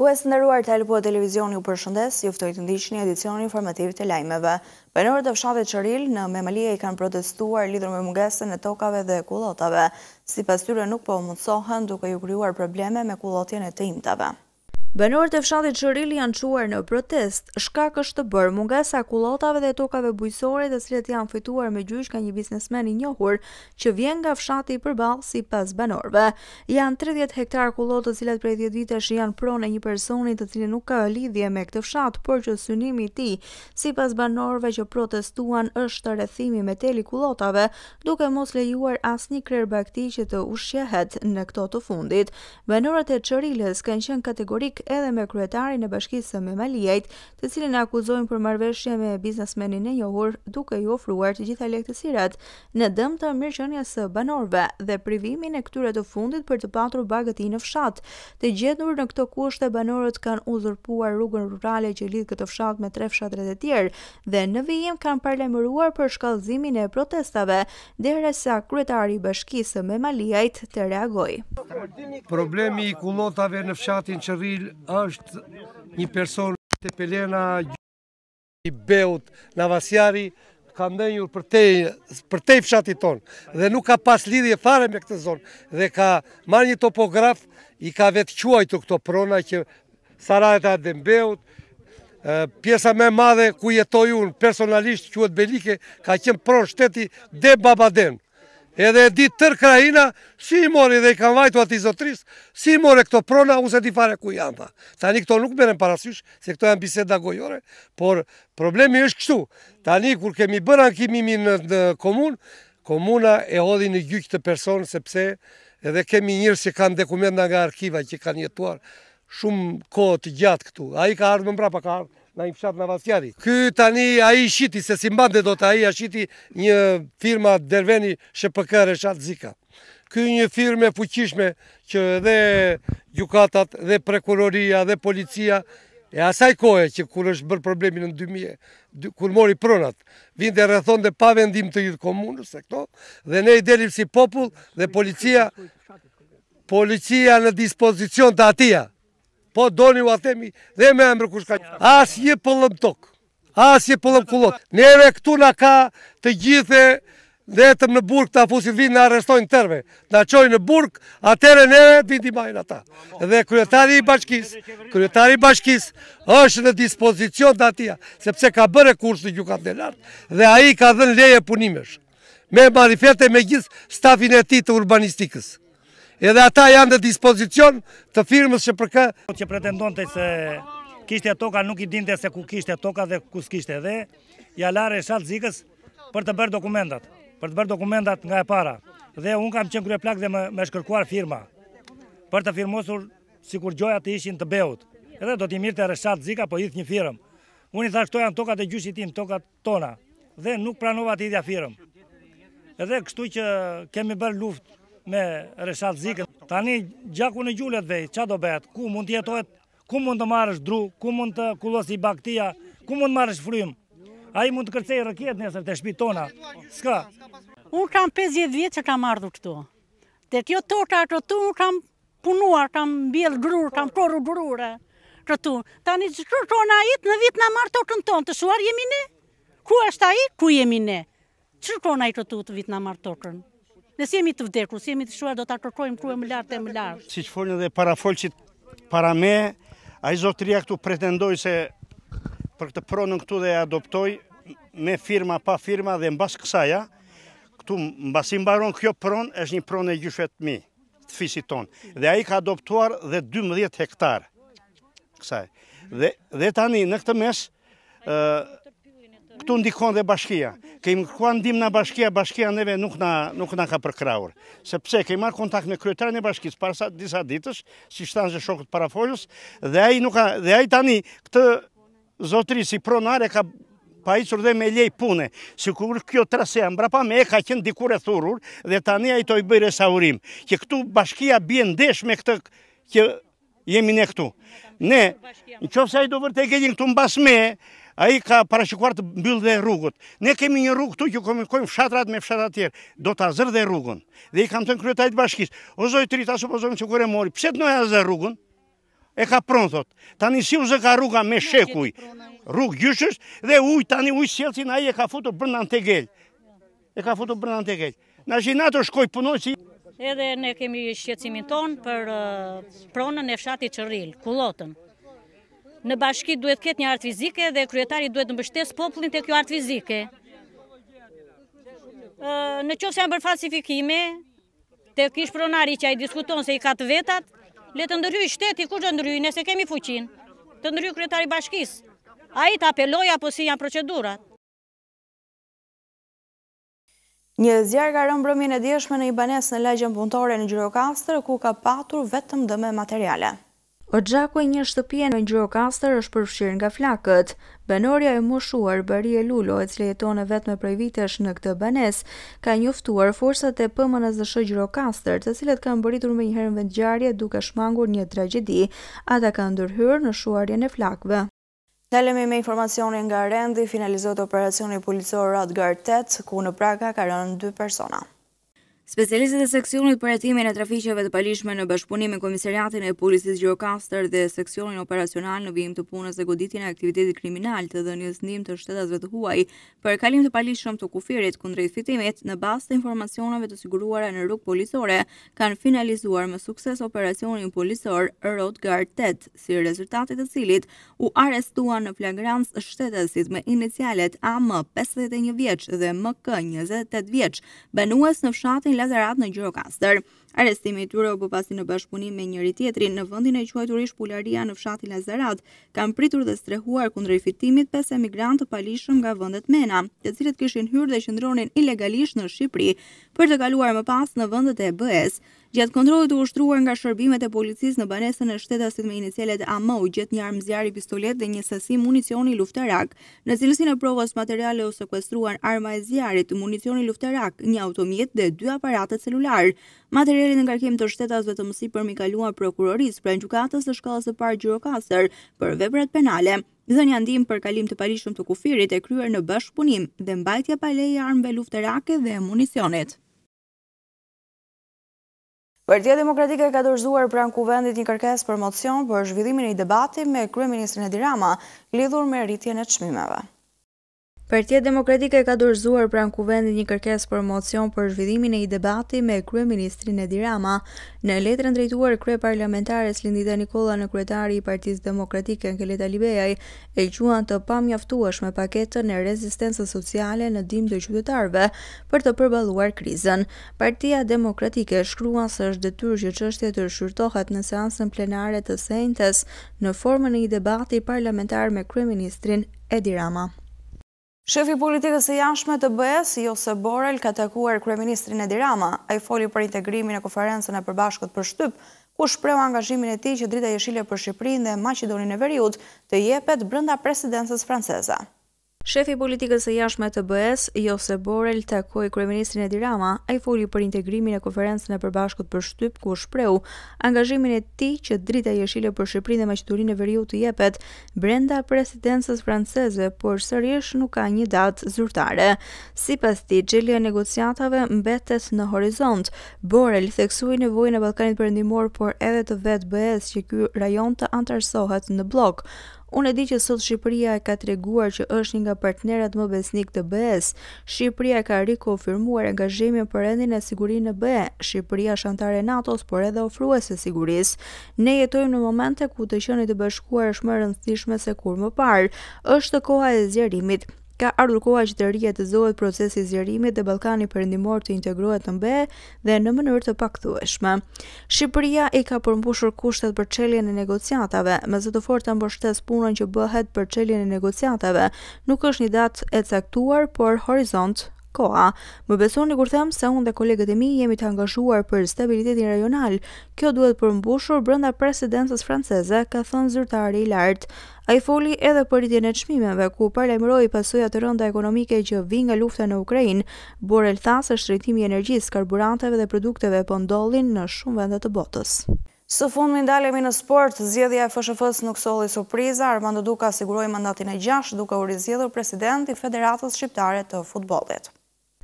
Shikues në ruar të elpo televizion ju përshëndes, juftoj të ndishtë një edicion informativ të lajmeve. nërë të fshave qëril, në memalia i kanë protestuar lidrë me mungesën e tokave dhe kulotave, si pas tyre nuk po mundsohën duke ju kryuar probleme me kulotjen e të imtave. Banorët e fshatit Çoril janë çuar në protest, Shka kështë të bërë mungesa e dhe tokave bujqësore, të cilat janë fituar me gjyq nga një biznesmen i njohur që vjen nga fshati i përballë sipas banorëve. Janë 30 hektar kullot të cilat prej 10 vitesh janë pronë një personi të cili nuk ka lidhje me këtë fshat, por që synimi i ti, tij, sipas banorëve që protestuan, është rrethimi me teli kullotave, duke mos lejuar asnjë bakti që të ushqehet në këto të fundit. Banorët e Çorilës kanë qenë kategorik edhe me kryetarin e bashkisë së Malijajt, të cilin akuzojnë për marrëveshje me biznesmenin e njohur duke i ofruar të gjitha lehtësirat në dëm të mirëqenies së banorëve dhe privimin e këtyre të fundit për të patur bagëti në fshat. Të gjetur në këto kushte banorët kanë uzurpuar rrugën rurale që lidh këtë fshat me tre fshatrat e tjerë dhe në vijim kanë parlamëruar për shkallëzimin e protestave derisa kryetari i bashkisë së Memaliajt të reagojë. Problemi i kullotave në fshatin Qërril është një person të Pelena i Beut, në Vasjari, ka mdenjur për te i fshati tonë dhe nuk ka pas lidhje fare me këtë zonë dhe ka marrë një topograf i ka vetë të këto prona që Sarajet a Dembeut pjesa me madhe ku jetoj unë personalisht që e të belike ka qenë pronë shteti de babadenë edhe e ditë tërë krajina, si i mori dhe i kanë vajtu ati zotris, si i mori këto prona, unë se di fare ku janë ta. Tani këto nuk beren parasysh, se këto janë biseda gojore, por problemi është kështu. Tani, kur kemi bërë ankimimi në komun, komuna e hodhi në gjyqë të personë, sepse edhe kemi njërë që kanë dekumenda nga arkiva që kanë jetuar shumë kohë të gjatë këtu. A i ka ardhë më mbra pa ka ardhë, në i fshatë në Vazkjari. Ky tani a i shiti, se si mbande do të a i a shiti një firma derveni shë përkërë e shatë zika. Ky një firme fuqishme që dhe gjukatat dhe prekuroria dhe policia e asaj kohë që kur është bërë problemi në 2000, kur mori pronat, vind e rëthon dhe pavendim të jithë komunës se këto dhe ne i delim si popull dhe policia policia në dispozicion të atia po doni u atemi dhe me emrë kush ka një As një pëllëm tokë, as një pëllëm kulotë. Neve këtu në ka të gjithë dhe etëm në burg të afusit vinë në arrestojnë tërve. Në qojnë në burg, atëre neve vindi majnë ata. Dhe kryetari i bashkis, kryetari i bashkis është në dispozicion të atia, sepse ka bërë kursë në gjukat në lartë dhe aji ka dhenë leje punimesh me marifete me gjithë stafin e ti të urbanistikës edhe ata janë dhe dispozicion të firmës që përkë... ...që pretendon të se kishtë e toka nuk i dinte se ku kishtë e toka dhe ku s'kishtë edhe, i alare e shaltë zikës për të bërë dokumentat, për të bërë dokumentat nga e para. Dhe unë kam qënë kërë plak dhe me shkërkuar firma, për të firmosur si kur gjoja të ishin të beut. Edhe do t'i mirë të rëshatë zika, po jithë një firëm. Unë i thashtoja në tokat e gjushit tim, tokat tona, dhe nuk pranova t'i dhja firëm. Edhe kështu që kemi bërë luftë me Reshat Zikën. Tani gjaku në gjullet dhej, qa do betë, ku mund të jetohet, ku mund të marrësh dru, ku mund të kulosi i baktia, ku mund të marrësh frymë. A i mund të kërcej rëkjet njësër të shpi tona. Ska? Unë kam 50 vjetë që kam ardhë këto. Dhe kjo toka këtu, unë kam punuar, kam bjellë grurë, kam koru grurë këtu. Tani që kërë itë, në vitë në marrë tokën tonë, të shuar jemi ne? Ku është a i, ku jemi ne? Që kona i këtu të vitë në marrë tokën? Nësë jemi të vdekru, nësë jemi të shuar, do të kërkojmë kruë më lartë e më lartë. Si që fornë dhe para folqit para me, a i zotëria këtu pretendoj se për këtë pronën këtu dhe adoptoj me firma pa firma dhe mbas kësaja, këtu mbasim baron kjo pronë është një pronë e gjyshet mi, të fisit tonë. Dhe a i ka adoptuar dhe 12 hektarë kësaj. Dhe tani në këtë mes, këtu ndikon dhe bashkia. Kemi kërkuar ndim në bashkia, bashkia neve nuk na, nuk na ka përkraur. Sepse kemi marr kontakt me kryetarën e bashkisë para sa disa ditësh, si shtanë shokët parafolës, dhe ai nuk ka dhe ai tani këtë zotëri si pronare ka pa i dhe me lej pune, si kur kjo trasea mbrapa me e ka qenë dikur e thurur dhe tani a i to i bëjë resaurim. Kje këtu bashkia bje ndesh me këtë kje jemi ne këtu. Ne, në qofë i do vërte e gjenjë këtu në basme, A i ka parashikuar të mbyllë dhe rrugët. Ne kemi një rrugë këtu që komunikojmë fshatrat me fshatrat tjerë. Do të azër dhe rrugën. Dhe i kam të në kryetajt bashkisë. O zoj të rita, supozojmë që kërë e mori. Pse të e azër rrugën? E ka pronë, thotë. Tani si u zë ka rruga me shekuj. Rrugë gjyshës dhe ujë, tani ujë sjelëcin, a i e ka futur bërna në te E ka futur bërna në te gelë. Në gjinatë është Edhe ne kemi shqecimin tonë për uh, pronën e fshati qërilë, kulotën në bashkit duhet ketë një artë fizike dhe kryetari duhet në bështes poplin të kjo artë fizike. Në qofë se janë për falsifikime, të kishë pronari që a i diskuton se i ka të vetat, le të ndërhyj shteti ku të ndërhyj, nëse kemi fuqin, të ndërhyj kryetari bashkis, a i të apeloj apo si janë procedurat. Një zjarë ka rëmbrëmin e djeshme në Ibanes në legjën punëtore në Gjirokastrë, ku ka patur vetëm dëme materiale. O gjaku e një shtëpje në Gjo Kastër është përfshirë nga flakët. Benoria e moshuar Bëri e Lulo, e cilë jeton e vetme prej vitesh në këtë banes, ka njoftuar forësat e pëmën e zëshë Gjo Kastër, të cilët kanë bëritur me njëherën vendjarje duke shmangur një tragedi, ata ka ndërhyrë në shuarjen e flakëve. Dalemi me informacioni nga rendi, finalizot operacioni policor Radgar 8, ku në praka ka rënë dy persona. Specialistët e seksionit për hetimin e trafiqeve të palishme në bashkëpunim me komisariatin e policisë Gjirokastër dhe seksionin operacional në vijim të punës dhe goditin e aktivitetit kriminal të dhënjes ndihmë të shtetasve të huaj për kalim të palishëm të kufirit kundrejt fitimit në bazë të informacioneve të siguruara në rrugë policore kanë finalizuar me sukses operacionin policor Road Guard 8 si rezultatit të cilit u arrestuan në flagrancë shtetësit me inicialet AM 51 vjeç dhe MK 28 vjeç banuas në fshatin Lazarat në Gjirokastër. Arestimi i tyre u bë pasi në bashkëpunim me njëri tjetrin në vendin e quajtur Ishpularia në fshatin Lazarat, kanë pritur dhe strehuar kundër fitimit pesë emigrantë të palishëm nga vendet Mena, të cilët kishin hyrë dhe qëndronin ilegalisht në Shqipëri për të kaluar më pas në vendet e BE-s. Gjatë kontrollit të ushtruar nga shërbimet e policisë në banesën e shtetasit me inicialet AMO, gjet një armë zjarri pistolet dhe një sasi municioni luftarak. Në cilësin e provës materiale u arma e zjarrit, municioni luftarak, një automjet dhe dy aparate celular. Materiali në ngarkim të shtetas dhe të mësi për mi prokuroris për në gjukatës të shkallës e parë gjurokasër për vebrat penale. Dhe një andim për kalim të palishëm të kufirit e kryer në bashkëpunim dhe mbajtja paleja armëve luftërake dhe municionit. Partia Demokratike ka dorëzuar pranë kuvendit një kërkesë për mocion për zhvillimin e debati me kryeministrin Edirama lidhur me rritjen e çmimeve. Partia Demokratike ka dorëzuar pranë kuvendit një kërkesë për mocion për zhvillimin e një debati me kryeministrin Edi Rama. Në letrën drejtuar krye parlamentares Lindita Nikola në kryetari i Partisë Demokratike Angeleta Libejaj, e quan të pamjaftueshme paketën e rezistencës sociale në dim të qytetarëve për të përballuar krizën. Partia Demokratike shkruan se është detyrë që çështja të shqyrtohet në seancën plenare të sentes në formën e një debati parlamentar me kryeministrin Edi Rama. Shefi politikës e jashme të bëhes, Jose Borel, ka takuar kreministrin e dirama, A i foli për integrimin e konferencën e përbashkët për shtyp, ku shpreu angazhimin e ti që drita jeshile për Shqiprin dhe Macedonin e Veriut të jepet brënda presidensës franceza. Shefi i politikës së jashtme të BE-s, Josep Borrell, takoi kryeministrin e dirama, Lajcima, ai foli për integrimin e Konferencës së Përbashkët për Shtyp, ku shpreu angazhimin e tij që drita e jeshile për Shqipërinë dhe Maqedurinë e Veriut të jepet brenda presidencës franceze, por sërish nuk ka një datë zyrtare. Sipas tij, jeli e negociatave mbetet në horizont. Borrell theksoi nevojën e Ballkanit Perëndimor por edhe të vetë BE-s që ky rajon të antarsohet në blok. Unë e di që sot Shqipëria e ka treguar që është një nga partnerat më besnik të BE-s. Shqipëria ka rikonfirmuar angazhimet për rendin e sigurisë në BE. Shqipëria është antar e NATO-s, por edhe ofruese sigurisë. Ne jetojmë në momente ku të qenit të bashkuar është më rëndësishme se kur më parë. Është koha e zgjerimit ka ardhur koha që të rrihet të zohet procesi i zgjerimit dhe Ballkani Perëndimor të integrohet në BE dhe në mënyrë të pakthueshme. Shqipëria i ka përmbushur kushtet për çeljen e negociatave, me zë të fortë mbështes punën që bëhet për çeljen e negociatave. Nuk është një datë e caktuar, por horizont Koa, më besoni kur them se unë dhe kolegët e mi jemi të angazhuar për stabilitetin rajonal. Kjo duhet përmbushur brenda presidencës franceze, ka thënë zyrtari i lartë. A i foli edhe për rritjen e çmimeve, ku paralajmëroi pasojat të rënda ekonomike që vijnë nga lufta në Ukrainë, Borel tha se shtrëtimi i energjisë, karburanteve dhe produkteve po ndodhin në shumë vende të botës. Së fund me ndalemi në sport, zjedhja e fëshëfës nuk soli surpriza, Armando Duka siguroi mandatin e gjasht duke u rizgjedhur president i Federatës Shqiptare të Futbolit.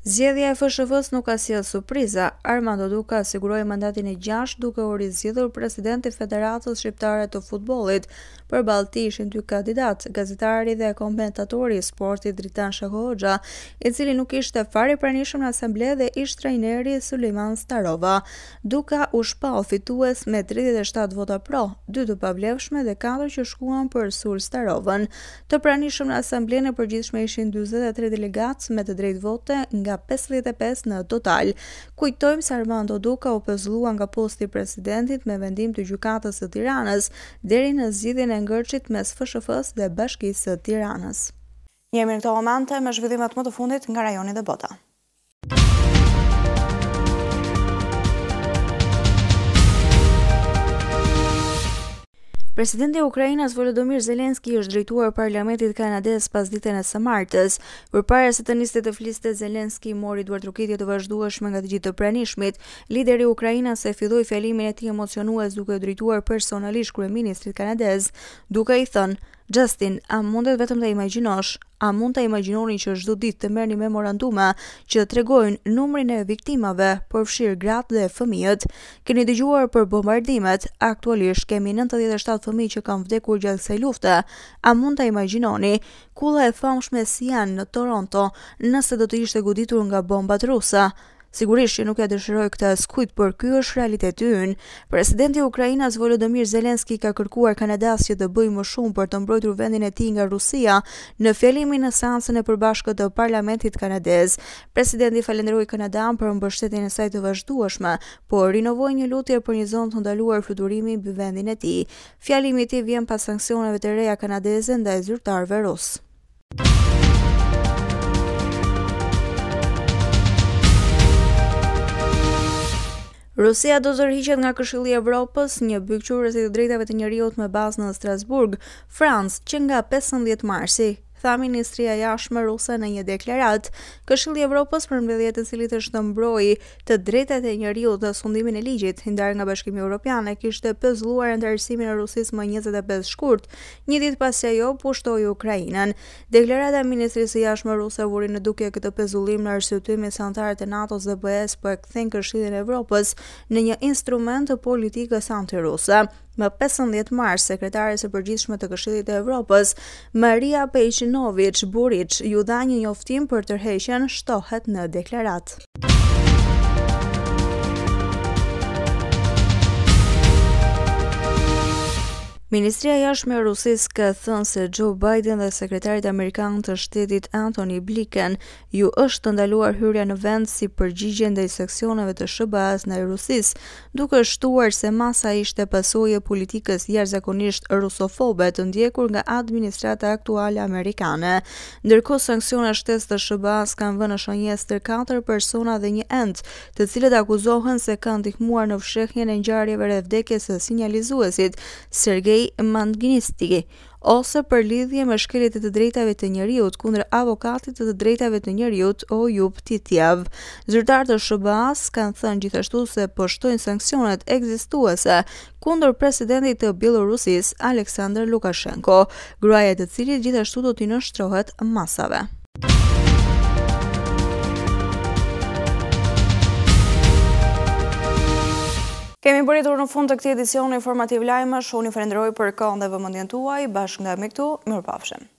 Zjedhja e fëshëfës nuk asil surpriza, Armando Duka siguroi mandatin e gjasht duke u rizgjedhur president i Federatës Shqiptare të Futbollit, Për Balti ishin dy kandidat, gazetari dhe komentatori i sportit Dritan Shahoxha, i cili nuk ishte fare pranishëm në asamble dhe ish trajneri Suleiman Starova. Duka u shpall fitues me 37 vota pro, 2 të pavlefshme dhe 4 që shkuan për Sul Starovën. Të pranishëm në asamblen në përgjithshme ishin 43 delegatës me të drejtë vote nga 55 në total. Kujtojmë se Armando Duka u pëzlua nga posti presidentit me vendim të gjukatës të Tiranës deri në zgjidhjen e ngërqit mes FSHF-s dhe bashkisë të Tiranës. Një mirë këto momente me zhvillimet më të fundit nga rajoni dhe bota. Presidenti i Ukrainës Volodymyr Zelensky është drejtuar Parlamentit Kanadez pas ditën e së martës, përpara se të niste të fliste Zelensky mori duart rrugëtitje të vazhdueshme nga të gjithë të pranishmit. Lideri i Ukrainës e filloi fjalimin e tij emocionues duke u drejtuar personalisht kryeministrit kanadez, duke i thënë: Justin, a mundet vetëm të imaginosh, a mund të imaginoni që është du ditë të mërë një memoranduma që të tregojnë numrin e viktimave përfshirë gratë dhe fëmijët? Keni dëgjuar për bombardimet, aktualisht kemi 97 fëmi që kam vdekur gjatë kësaj lufte, a mund të imaginoni kula e famshme si janë në Toronto nëse do të ishte guditur nga bombat rusa? Sigurisht që nuk e dëshiroj këtë skujt, por ky është realiteti ynë. Presidenti i Ukrainës Volodymyr Zelensky ka kërkuar Kanadas që të bëjë më shumë për të mbrojtur vendin e tij nga Rusia në fjalimin në seancën e përbashkët të Parlamentit Kanadez. Presidenti falendëroi Kanadan për mbështetjen e saj të vazhdueshme, por rinovoi një lutje për një zonë të ndaluar fluturimi mbi vendin e tij. Fjalimi i tij vjen pas sanksioneve të reja kanadeze ndaj zyrtarëve rusë. Rusia do tërheqet nga Këshilli i Evropës, një bykë qyre të drejtave të njeriut me bazë në Strasburg, Francë, që nga 15 marsi tha Ministria e Jashtme ruse në një deklarat. Këshilli i Evropës për mbledhjet e cilit është mbrojë të drejtat e njeriut dhe sundimin e ligjit, i ndarë nga Bashkimi Evropian, e kishte pezulluar ndarësimin e Rusisë më 25 shkurt, një ditë pas se ajo pushtoi Ukrainën. Deklarata e Ministrisë së Jashtme ruse vuri në dukje këtë pëzullim në arsyetim me santarët e NATO-s dhe BE-s për po kthen këshillin e Evropës në një instrument të politikës antiruse. Më 15 mars, sekretarës e përgjithshme të Këshillit të Evropës, Maria Pejçinovic Buric, ju dha një njoftim për tërheqjen shtohet në deklaratë. Ministria e Jashtme e Rusisë ka thënë se Joe Biden dhe sekretari i Amerikës Shtetit Anthony Blinken ju është të ndaluar hyrja në vend si përgjigje ndaj seksioneve të SBA-s ndaj Rusisë, duke shtuar se masa ishte pasojë politikës jashtëzakonisht rusofobe të ndjekur nga administrata aktuale amerikane. Ndërkohë sanksionet shtesë të SBA-s kanë vënë në shënjes të katër persona dhe një ent, të cilët akuzohen se kanë ndihmuar në fshehjen e ngjarjeve rreth vdekjes së sinjalizuesit Sergei mandgnistike ose për lidhje me shkeljet e të drejtave të njeriut kundër avokatit të të drejtave të njeriut o jup titjav. Zyrtar të shëbas kanë thënë gjithashtu se pështojnë po sankcionet egzistuese kundër presidentit të Bielorusis Aleksandr Lukashenko, gruajet të cilit gjithashtu do t'i nështrohet masave. Kemi bërritur në fund të këti edicion informativ lajmë, shoni frendroj për kënd dhe vëmëndjen tuaj, bashkë nga me këtu, mërë pafshem.